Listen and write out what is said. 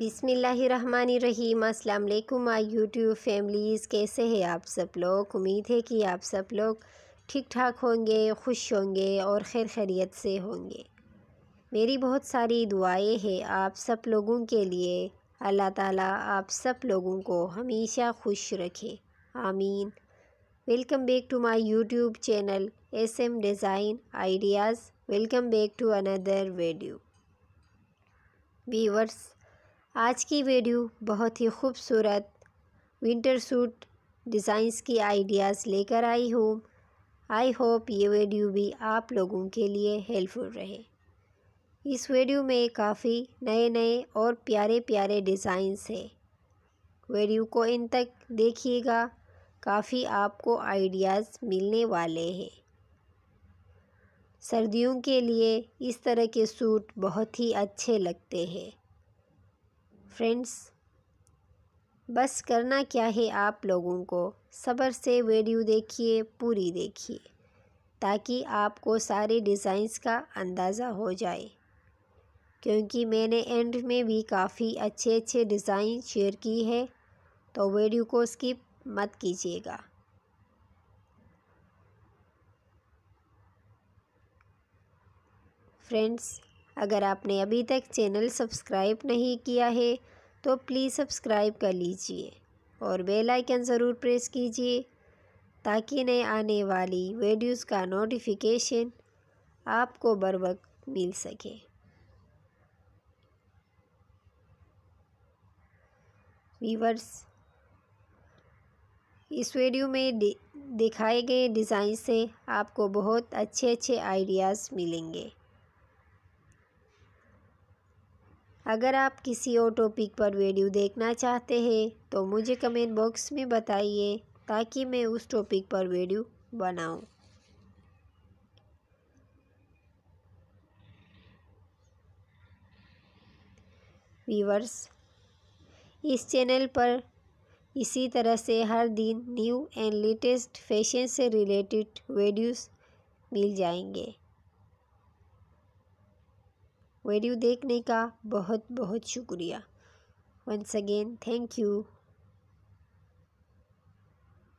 बिसमीम् अल्लाम my YouTube families कैसे हैं आप सब लोग उम्मीद है कि आप सब लोग ठीक ठाक होंगे खुश होंगे और खैर खैरियत से होंगे मेरी बहुत सारी दुआएं हैं आप सब लोगों के लिए अल्लाह ताला आप सब लोगों को हमेशा खुश रखे आमीन welcome back to my YouTube channel S M design ideas welcome back to another video viewers आज की वीडियो बहुत ही खूबसूरत विंटर सूट डिज़ाइंस की आइडियाज़ लेकर आई हूँ आई होप ये वीडियो भी आप लोगों के लिए हेल्पफुल रहे इस वीडियो में काफ़ी नए नए और प्यारे प्यारे डिज़ाइंस हैं वीडियो को इन तक देखिएगा काफ़ी आपको आइडियाज़ मिलने वाले हैं सर्दियों के लिए इस तरह के सूट बहुत ही अच्छे लगते हैं फ्रेंड्स बस करना क्या है आप लोगों को सब्र से वीडियो देखिए पूरी देखिए ताकि आपको सारे डिज़ाइंस का अंदाज़ा हो जाए क्योंकि मैंने एंड में भी काफ़ी अच्छे अच्छे डिज़ाइन शेयर की है तो वीडियो को स्किप मत कीजिएगा फ्रेंड्स अगर आपने अभी तक चैनल सब्सक्राइब नहीं किया है तो प्लीज़ सब्सक्राइब कर लीजिए और बेल आइकन ज़रूर प्रेस कीजिए ताकि नए आने वाली वीडियोस का नोटिफिकेशन आपको बर वक्त मिल सके वीवर्स इस वीडियो में दिखाए गए डिज़ाइन से आपको बहुत अच्छे अच्छे आइडियाज़ मिलेंगे अगर आप किसी और टॉपिक पर वीडियो देखना चाहते हैं तो मुझे कमेंट बॉक्स में बताइए ताकि मैं उस टॉपिक पर वीडियो बनाऊं। वीवर्स इस चैनल पर इसी तरह से हर दिन न्यू एंड लेटेस्ट फैशन से रिलेटेड वीडियोस मिल जाएंगे वीडियो देखने का बहुत बहुत शुक्रिया वंस अगेन थैंक यू